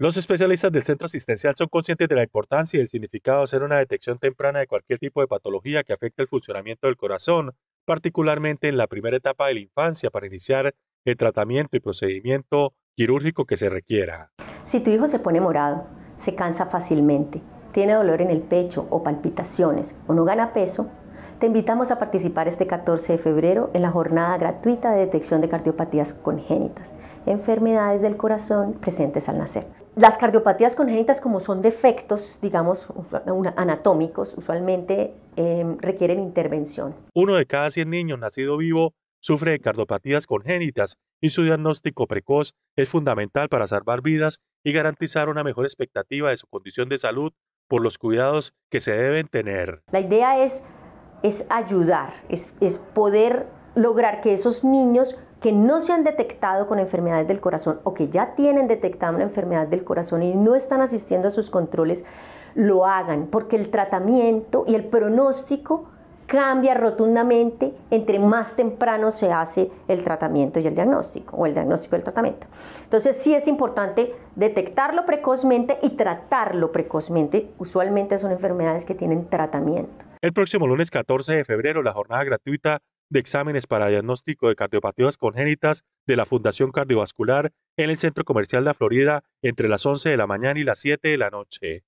Los especialistas del centro asistencial son conscientes de la importancia y el significado de hacer una detección temprana de cualquier tipo de patología que afecte el funcionamiento del corazón, particularmente en la primera etapa de la infancia, para iniciar el tratamiento y procedimiento quirúrgico que se requiera. Si tu hijo se pone morado, se cansa fácilmente, tiene dolor en el pecho o palpitaciones o no gana peso, te invitamos a participar este 14 de febrero en la jornada gratuita de detección de cardiopatías congénitas, enfermedades del corazón presentes al nacer. Las cardiopatías congénitas, como son defectos, digamos, anatómicos, usualmente em, requieren intervención. Uno de cada 100 niños nacido vivo sufre de cardiopatías congénitas y su diagnóstico precoz es fundamental para salvar vidas y garantizar una mejor expectativa de su condición de salud por los cuidados que se deben tener. La idea es es ayudar, es, poder lograr que esos niños que no se han detectado con enfermedades del corazón o que ya tienen detectada una enfermedad del corazón y no están asistiendo a sus controles, lo hagan, porque el tratamiento y el pronóstico cambia rotundamente entre más temprano se hace el tratamiento y el diagnóstico, o el diagnóstico y el tratamiento. Entonces sí es importante detectarlo precozmente y tratarlo precozmente. Usualmente son enfermedades que tienen tratamiento. El próximo lunes 14 de febrero, la jornada gratuita de exámenes para diagnóstico de cardiopatías congénitas de la Fundación Cardiovascular en el Centro Comercial de la Florida entre las 11 de la mañana y las 7 de la noche.